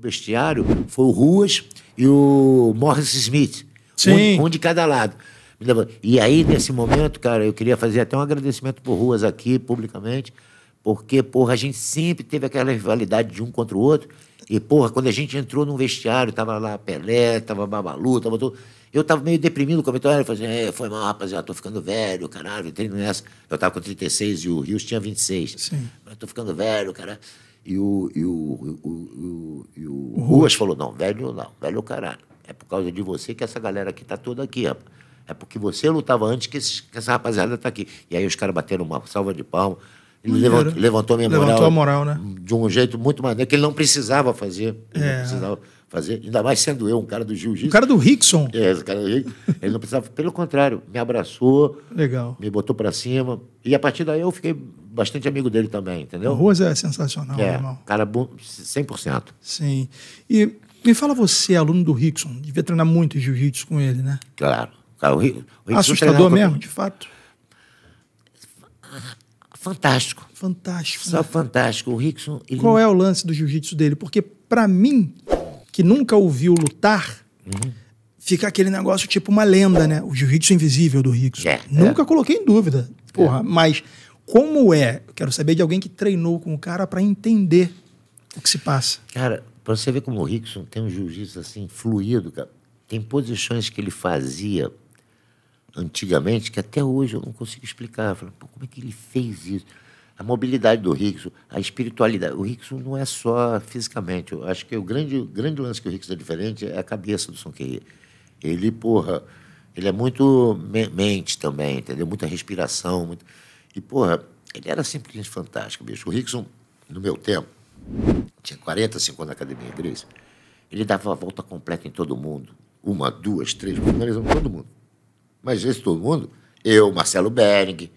vestiário foi o Ruas e o Morris Smith. Sim. Um, um de cada lado. E aí, nesse momento, cara, eu queria fazer até um agradecimento por Ruas aqui, publicamente, porque, porra, a gente sempre teve aquela rivalidade de um contra o outro. E, porra, quando a gente entrou num vestiário, tava lá Pelé, tava Babalu, tava tudo. Eu tava meio deprimido com a vitória. Falei assim, é, foi mal, rapaziada, tô ficando velho, caralho, entrei nessa. Eu tava com 36 e o Rios tinha 26. Sim. Eu tô ficando velho, caralho. E o, e o, o, o, o, o Ruas falou: não, velho não, velho caralho. É por causa de você que essa galera aqui está toda aqui, É porque você lutava antes que, esses, que essa rapaziada está aqui. E aí os caras bateram uma salva de palma. Ele né? levantou, levantou a minha levantou moral. A moral né? De um jeito muito maneiro, que ele não precisava fazer. É. Não precisava fazer. Ainda mais sendo eu, um cara do jiu-jitsu. O cara do Rickson. É, esse cara do Rickson. ele não precisava. Pelo contrário, me abraçou. Legal. Me botou para cima. E a partir daí eu fiquei bastante amigo dele também, entendeu? O Rose é sensacional, é, irmão. Cara, bom, 100%. Sim. E me fala você, aluno do Rickson, devia treinar muito jiu-jitsu com ele, né? Claro. Cara, o, Rickson Assustador mesmo, com... de fato? Ah, fantástico. Fantástico. Só né? fantástico. O Rickson... Ele... Qual é o lance do jiu-jitsu dele? Porque, para mim, que nunca ouviu lutar... Uhum fica aquele negócio tipo uma lenda, né? O jiu-jitsu é invisível do Rickson. É, é. Nunca é. coloquei em dúvida. Porra, é. mas como é? Eu quero saber de alguém que treinou com o cara para entender o que se passa. Cara, para você ver como o Rickson tem um jiu-jitsu assim, fluido, cara. Tem posições que ele fazia antigamente que até hoje eu não consigo explicar. Eu falo, como é que ele fez isso? A mobilidade do Rickson, a espiritualidade. O Rickson não é só fisicamente. Eu acho que o grande, grande lance que o Rickson é diferente é a cabeça do Sonqueira. Ele, porra, ele é muito mente também, entendeu? Muita respiração, muito... E, porra, ele era simplesmente fantástico, bicho. O Rickson, no meu tempo, tinha 45 anos na academia inglesa. ele dava a volta completa em todo mundo. Uma, duas, três, finalizando todo mundo. Mas esse todo mundo, eu, Marcelo Bering,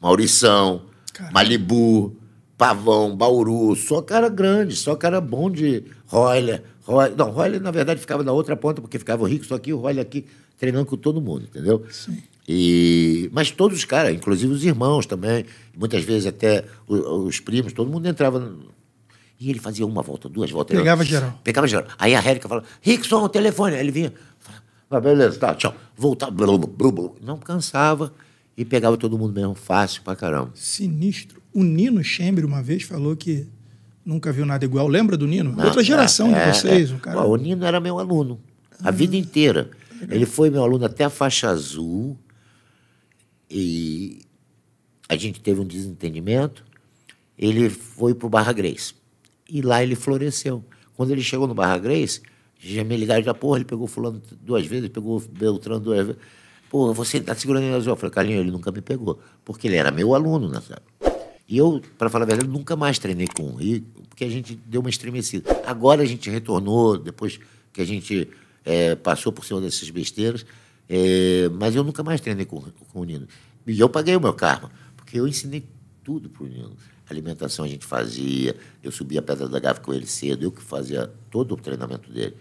Maurição, Caramba. Malibu, Pavão, Bauru, só cara grande, só cara bom de Royler. Royler não, Royler, na verdade, ficava na outra ponta, porque ficava o Rickson aqui, o Royler aqui, treinando com todo mundo, entendeu? Sim. E, mas todos os caras, inclusive os irmãos também, muitas vezes até os, os primos, todo mundo entrava. E ele fazia uma volta, duas voltas. Pegava eu... geral. Pegava geral. Aí a Rérica falava, Rickson, o telefone. Aí ele vinha, ah, beleza, tá, tchau. Voltava, blu, blu, blu, não cansava e pegava todo mundo mesmo, fácil pra caramba. Sinistro. O Nino Schember uma vez falou que nunca viu nada igual. Lembra do Nino? Não, Outra é, geração é, de vocês. É. cara... Pô, o Nino era meu aluno, a ah. vida inteira. Ele foi meu aluno até a faixa azul e a gente teve um desentendimento. Ele foi para o Barra Grace. E lá ele floresceu. Quando ele chegou no Barra Grace, já me ligaram já porra, ele pegou fulano duas vezes, pegou Beltrano duas vezes. Pô, você está segurando ele. Eu falei, Carlinhos, ele nunca me pegou. Porque ele era meu aluno na sala. E eu, para falar a verdade, nunca mais treinei com o Rio, porque a gente deu uma estremecida. Agora a gente retornou, depois que a gente é, passou por cima dessas besteiras, é, mas eu nunca mais treinei com, com o Nino. E eu paguei o meu karma, porque eu ensinei tudo para o Nino. alimentação a gente fazia, eu subia a pedra da gávea com ele cedo, eu que fazia todo o treinamento dele.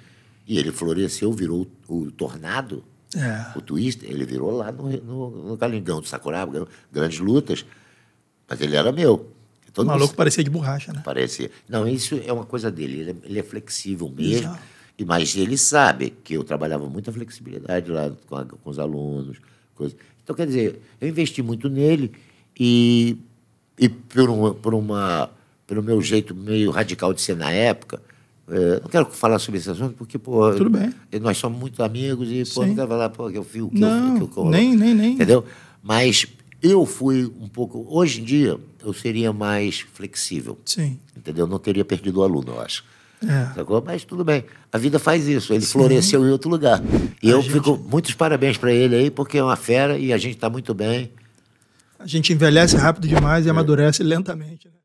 E ele floresceu, virou o, o tornado, é. o twister, ele virou lá no, no, no Galingão do Sakuraba, grandes lutas, mas ele era meu. Todo então, o maluco mundo... parecia de borracha, né? Parecia. Não, isso é uma coisa dele, ele é, ele é flexível mesmo. Exato e, mas ele sabe que eu trabalhava muita flexibilidade lá com, a, com os alunos. Coisa. Então, quer dizer, eu investi muito nele e, e por, uma, por uma, pelo meu jeito meio radical de ser na época, é, não quero falar sobre esse assunto, porque, pô, Tudo bem. nós somos muito amigos e, pô, não quero falar, pô, que eu vi o que, não, eu, que eu Nem, nem, nem. Entendeu? Mas eu fui um pouco. Hoje em dia, eu seria mais flexível. Sim. Entendeu? Não teria perdido o aluno, eu acho. É. Sacou? Mas tudo bem. A vida faz isso. Ele Sim. floresceu em outro lugar. E a eu gente... fico muitos parabéns para ele aí, porque é uma fera e a gente está muito bem. A gente envelhece rápido demais e amadurece lentamente. Né?